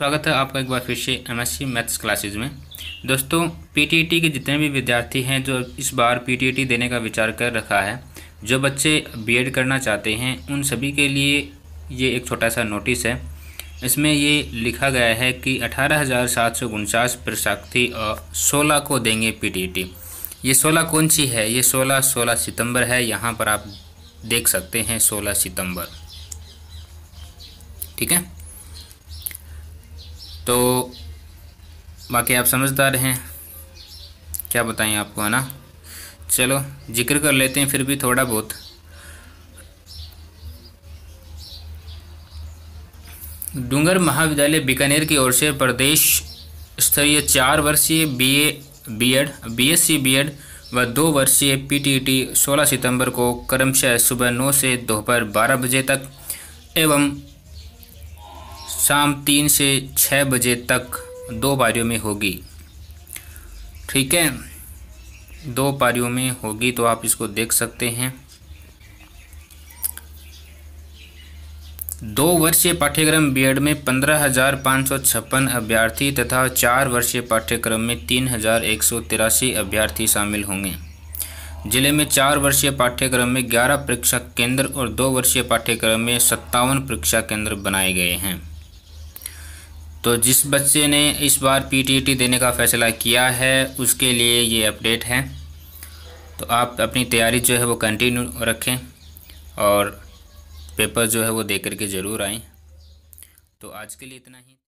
स्वागत है आपका एक बार फिर से एमएससी मैथ्स क्लासेज में दोस्तों पीटीटी e के जितने भी विद्यार्थी हैं जो इस बार पीटीटी e देने का विचार कर रखा है जो बच्चे बीएड करना चाहते हैं उन सभी के लिए ये एक छोटा सा नोटिस है इसमें ये लिखा गया है कि अठारह हज़ार सात सौ उनचास और सोलह को देंगे टी e ये सोलह कौन सी है ये सोलह सोलह सितंबर है यहाँ पर आप देख सकते हैं सोलह सितंबर ठीक है तो बाकी आप समझदार हैं क्या बताएं आपको है ना चलो जिक्र कर लेते हैं फिर भी थोड़ा बहुत डूंगर महाविद्यालय बीकानेर की ओर से प्रदेश स्तरीय चार वर्षीय बीए बीएड बीएससी बीएड व दो वर्षीय पीटीटी 16 सितंबर को क्रमशः सुबह 9 से दोपहर 12 बजे तक एवं शाम तीन से छः बजे तक दो पारियों में होगी ठीक है दो पारियों में होगी तो आप इसको देख सकते हैं दो वर्षीय पाठ्यक्रम बीएड में पंद्रह हजार पाँच सौ छप्पन अभ्यर्थी तथा चार वर्षीय पाठ्यक्रम में तीन हजार एक सौ तिरासी अभ्यर्थी शामिल होंगे जिले में चार वर्षीय पाठ्यक्रम में ग्यारह परीक्षा केंद्र और दो वर्षीय पाठ्यक्रम में सत्तावन परीक्षा केंद्र बनाए गए हैं तो जिस बच्चे ने इस बार पीटीटी e देने का फैसला किया है उसके लिए ये अपडेट है तो आप अपनी तैयारी जो है वो कंटिन्यू रखें और पेपर जो है वो दे करके ज़रूर आएँ तो आज के लिए इतना ही